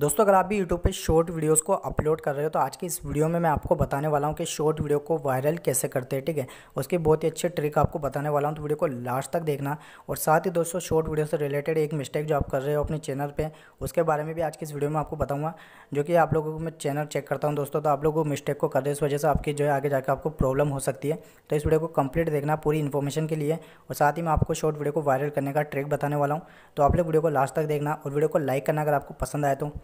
दोस्तों अगर आप भी यूट्यूब पे शॉर्ट वीडियोस को अपलोड कर रहे हो तो आज की इस वीडियो में मैं आपको बताने वाला हूँ कि शॉर्ट वीडियो को वायरल कैसे करते हैं ठीक है उसके बहुत ही अच्छे ट्रिक आपको बताने वाला हूँ तो वीडियो को लास्ट तक देखना और साथ ही दोस्तों शॉर्ट वीडियो से रिलेटेड एक मिस्टेक जो आप कर रहे हो अपने चैनल पर उसके बारे में भी आज की इस वीडियो में आपको बताऊँगा जो कि आप लोगों को मैं चैनल चेक करता हूँ दोस्तों तो आप लोग मिस्टेक को कर रहे इस वजह से आपकी जो है आगे जाकर आपको प्रॉब्लम हो सकती है तो इस वीडियो को कम्प्लीट देखना पूरी इन्फॉर्मेशन के लिए और साथ ही मैं आपको शॉर्ट वीडियो को वायरल करने का ट्रिक बताने वाला हूँ तो आप लोग वीडियो को लास्ट तक देखना और वीडियो को लाइक करना अगर आपको पसंद आए तो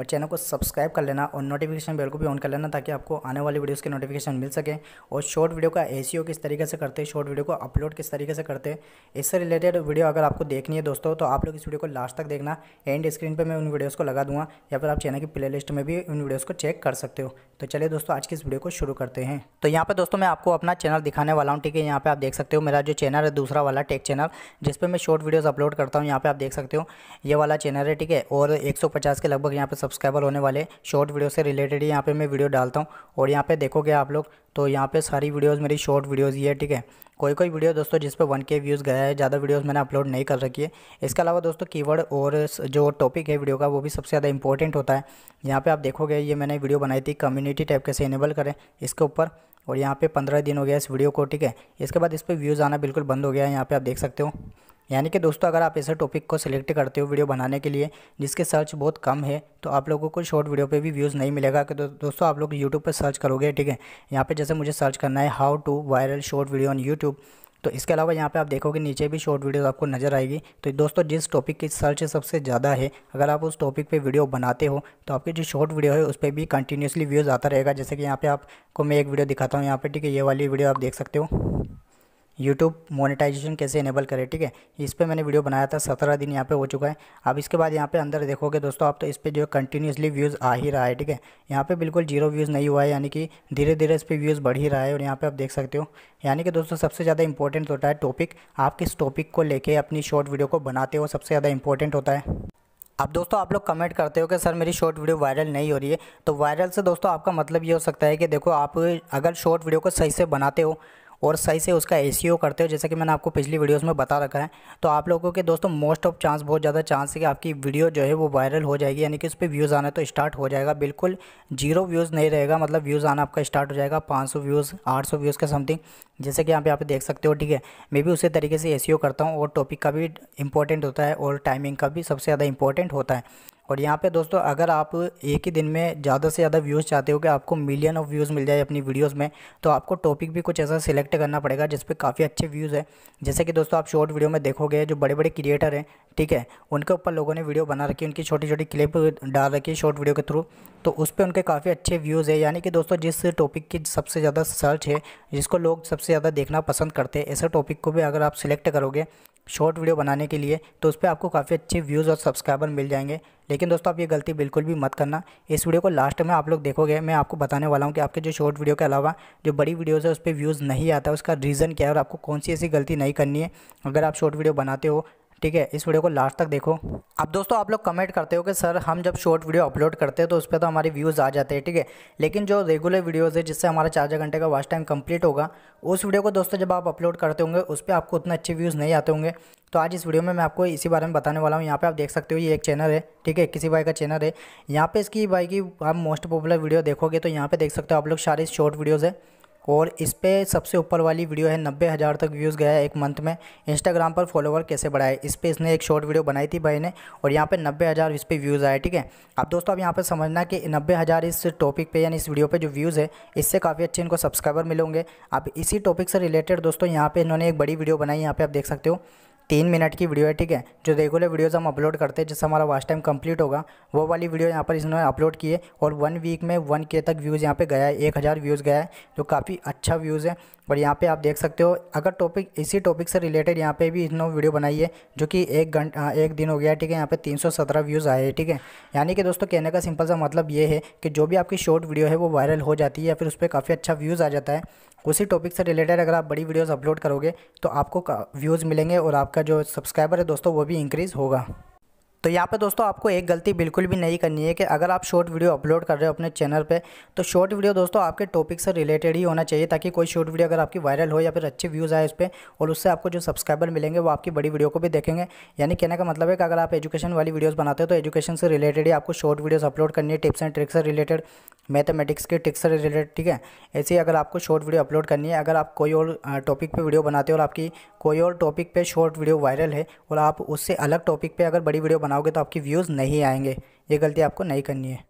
और चैनल को सब्सक्राइब कर लेना और नोटिफिकेशन बेल को भी ऑन कर लेना ताकि आपको आने वाली वीडियोज़ के नोटिफिकेशन मिल सके और शॉर्ट वीडियो का ए e किस तरीके से करते हैं शॉर्ट वीडियो को अपलोड किस तरीके से करते हैं इससे रिलेटेड वीडियो अगर आपको देखनी है दोस्तों तो आप लोग इस वीडियो को लास्ट तक देखना एंड स्क्रीन पर मैं उन वीडियोज़ को लगा दूँगा या फिर आप चैनल की प्ले में भी उन वीडियोज़ को चेक कर सकते हो तो चलिए दोस्तों आज की इस वीडियो को शुरू करते हैं तो यहाँ पर दोस्तों मैं आपको अपना चैनल दिखाने वाला हूँ ठीक है यहाँ पर आप देख सकते हो मेरा जो चैनल है दूसरा वाला टेक चैनल जिस पर मैं शॉर्ट वीडियोज़ अपलोड करता हूँ यहाँ पर आप देख सकते हो ये वाला चैनल है ठीक है और एक के लगभग यहाँ पर सब्सक्राइबर होने वाले शॉर्ट वीडियो से रिलेटेड ही यहाँ पे मैं वीडियो डालता हूँ और यहाँ पे देखोगे आप लोग तो यहाँ पे सारी वीडियोस मेरी शॉर्ट वीडियोस ही है ठीक है कोई कोई वीडियो दोस्तों जिस पे वन के व्यूज़ गया है ज़्यादा वीडियोस मैंने अपलोड नहीं कर रखी है इसके अलावा दोस्तों कीवर्ड और जो टॉपिक है वीडियो का वो भी सबसे ज़्यादा इंपॉर्टेंट होता है यहाँ पर आप देखोगे ये मैंने वीडियो बनाई थी कम्युनिटी टाइप कैसे इनेबल करें इसके ऊपर और यहाँ पे पंद्रह दिन हो गया इस वीडियो को ठीक है इसके बाद इस पर व्यूज़ आना बिल्कुल बंद हो गया है यहाँ पे आप देख सकते हो यानी कि दोस्तों अगर आप ऐसे टॉपिक को सिलेक्ट करते हो वीडियो बनाने के लिए जिसके सर्च बहुत कम है तो आप लोगों को शॉर्ट वीडियो पे भी व्यूज़ नहीं मिलेगा कि दो, दोस्तों आप लोग यूट्यूब पर सर्च करोगे ठीक है यहाँ पे जैसे मुझे सर्च करना है how to viral short video on YouTube तो इसके अलावा यहाँ पर आप देखोगे नीचे भी शॉर्ट वीडियो आपको नज़र आएगी तो दोस्तों जिस टॉपिक की सर्च सबसे ज़्यादा है अगर आप उस टॉपिक पर वीडियो बनाते हो तो आपकी जो शॉर्ट वीडियो है उस पर भी कंटिन्यूसली व्यूज़ आता रहेगा जैसे कि यहाँ पर आपको मैं एक वीडियो दिखाता हूँ यहाँ पर ठीक है ये वाली वीडियो आप देख सकते हो यूट्यूब मोनिटाइजेशन कैसे इनेबल करें ठीक है इस पर मैंने वीडियो बनाया था सत्रह दिन यहाँ पे हो चुका है अब इसके बाद यहाँ पे अंदर देखोगे दोस्तों आप तो इस पर जो कंटिन्यूसली व्यूज़ आ ही रहा है ठीक है यहाँ पे बिल्कुल जीरो व्यूज़ नहीं हुआ है यानी कि धीरे धीरे इस पर व्यूज़ बढ़ ही रहा है और यहाँ पर आप देख सकते हो यानी कि दोस्तों सबसे ज़्यादा इंपॉर्टेंट होता है टॉपिक आप किस टॉपिक को लेकर अपनी शॉर्ट वीडियो को बनाते हो सबसे ज़्यादा इंपॉर्टेंट होता है अब दोस्तों आप लोग कमेंट करते हो कि सर मेरी शॉर्ट वीडियो वायरल नहीं हो रही है तो वायरल से दोस्तों आपका मतलब ये हो सकता है कि देखो आप अगर शॉर्ट वीडियो को सही से बनाते हो और सही से उसका ए e करते हो जैसा कि मैंने आपको पिछली वीडियोज़ में बता रखा है तो आप लोगों के दोस्तों मोस्ट ऑफ चांस बहुत ज़्यादा चांस है कि आपकी वीडियो जो है वो वायरल हो जाएगी यानी कि उस पर व्यूज़ आना तो स्टार्ट हो जाएगा बिल्कुल जीरो व्यूज़ नहीं रहेगा मतलब व्यूज़ आना आपका स्टार्ट हो जाएगा पाँच व्यूज़ आठ व्यूज़ का समथिंग जैसे कि आप यहाँ पे देख सकते हो ठीक है मैं भी उसी तरीके से ए e करता हूँ और टॉपिक का भी इंपॉर्टेंट होता है और टाइमिंग का भी सबसे ज़्यादा इंपॉर्टेंट होता है और यहाँ पे दोस्तों अगर आप एक ही दिन में ज़्यादा से ज़्यादा व्यूज़ चाहते हो कि आपको मिलियन ऑफ व्यूज़ मिल जाए अपनी वीडियोस में तो आपको टॉपिक भी कुछ ऐसा सिलेक्ट करना पड़ेगा जिस पर काफ़ी अच्छे व्यूज़ है जैसे कि दोस्तों आप शॉर्ट वीडियो में देखोगे जो बड़े बड़े क्रिएटर हैं ठीक है उनके ऊपर लोगों ने वीडियो बना रखी है उनकी छोटी छोटी क्लिप डाल रखी है शॉर्ट वीडियो के थ्रू तो उस पर उनके काफ़ी अच्छे व्यूज़ है यानी कि दोस्तों जिस टॉपिक की सबसे ज़्यादा सर्च है जिसको लोग सबसे ज़्यादा देखना पसंद करते हैं ऐसे टॉपिक को भी अगर आप सिलेक्ट करोगे शॉर्ट वीडियो बनाने के लिए तो उस पर आपको काफ़ी अच्छे व्यूज़ और सब्सक्राइबर मिल जाएंगे लेकिन दोस्तों आप ये गलती बिल्कुल भी मत करना इस वीडियो को लास्ट में आप लोग देखोगे मैं आपको बताने वाला हूँ कि आपके जो शॉर्ट वीडियो के अलावा जो बड़ी वीडियोज़ है उस पर व्यूज़ नहीं आता उसका रीज़न क्या है और आपको कौन सी ऐसी गलती नहीं करनी है अगर आप शॉर्ट वीडियो बनाते हो ठीक है इस वीडियो को लास्ट तक देखो अब दोस्तों आप लोग कमेंट करते हो कि सर हम जब शॉर्ट वीडियो अपलोड करते हैं तो उस पर तो हमारी व्यूज़ आ जाते हैं ठीक है लेकिन जो रेगुलर वीडियोज़ है जिससे हमारा चार घंटे का वास्ट टाइम कंप्लीट होगा उस वीडियो को दोस्तों जब आप अपलोड करते होंगे उस पर आपको उतने अच्छे व्यूज़ नहीं आते होंगे तो आज इस वीडियो में मैं आपको इसी बारे में बताने वाला हूँ यहाँ पे आप देख सकते हो ये एक चैनल है ठीक है किसी भाई का चैनल है यहाँ पे इसकी भाई की आप मोस्ट पॉपुलर वीडियो देखोगे तो यहाँ पे देख सकते हो आप लोग सारी शॉर्ट वीडियोज़ है और इस पर सबसे ऊपर वाली वीडियो है नब्बे हज़ार तक व्यूज़ गया है एक मंथ में इंस्टाग्राम पर फॉलोवर कैसे बढ़ाए इस पर इसने एक शॉर्ट वीडियो बनाई थी भाई ने और यहाँ पे नब्बे हज़ार इस पर व्यूज़ आए ठीक है अब दोस्तों अब यहाँ पे समझना कि नब्बे हज़ार इस टॉपिक पे यानी इस वीडियो पे जो व्यूज़ है इससे काफ़ी अच्छे इनको सब्सक्राइबर मिलेंगे अब इसी टॉपिक से रिलेटेड दोस्तों यहाँ पर इन्होंने एक बड़ी वीडियो बनाई यहाँ पर आप देख सकते हो तीन मिनट की वीडियो है ठीक है जो रेगुलर वीडियोज़ हम अपलोड करते हैं जिससे हमारा वास्ट टाइम कंप्लीट होगा वो वाली वीडियो यहाँ पर इसने अपलोड की है और वन वीक में वन के तक व्यूज़ यहाँ पे गया है एक हज़ार व्यूज़ गया है जो काफ़ी अच्छा व्यूज़ है और यहाँ पे आप देख सकते हो अगर टॉपिक इसी टॉपिक से रिलेटेड यहाँ पे भी इतना वीडियो बनाई है जो कि एक घंटा एक दिन हो गया ठीक है यहाँ पे 317 व्यूज़ आए हैं ठीक है यानी कि दोस्तों कहने का सिंपल सा मतलब ये है कि जो भी आपकी शॉर्ट वीडियो है वो वायरल हो जाती है या फिर उस पर काफ़ी अच्छा व्यूज़ आ जाता है उसी टॉपिक से रिलेटेड अगर आप बड़ी वीडियोज़ अपलोड करोगे तो आपको व्यूज़ मिलेंगे और आपका जो सब्सक्राइबर है दोस्तों वो भी इंक्रीज़ होगा तो यहाँ पे दोस्तों आपको एक गलती बिल्कुल भी नहीं करनी है कि अगर आप शॉर्ट वीडियो अपलोड कर रहे हो अपने चैनल पे तो शॉर्ट वीडियो दोस्तों आपके टॉपिक से रिलेटेड ही होना चाहिए ताकि कोई शॉर्ट वीडियो अगर आपकी वायरल हो या फिर अच्छे व्यूज़ आए उस पर और उससे आपको जो सब्सक्राइबर मिलेंगे वो आपकी बड़ी वीडियो को भी देखेंगे यानी कहने का मतलब है कि अगर आप एजुकेशन वाली वीडियोज़ बनाते हो तो एजुकेशन से रिलेटेड ही आपको शॉर्ट वीडियोज़ अपलोड करनी है टिप्स एंड ट्रिक्स से रिलेटेड मैथमेटिक्स के ट्रिक्स से रिलेटेड ठीक है ऐसे ही अगर आपको शॉर्ट वीडियो अपलोड करनी है अगर आप कोई और टॉपिक पर वीडियो बनाते हो और आपकी कोई और टॉपिक पर शॉर्ट वीडियो वायरल है और आप उससे अलग टॉपिक पर अगर बड़ी वीडियो बनाओगे तो आपकी व्यूज़ नहीं आएंगे ये गलती आपको नहीं करनी है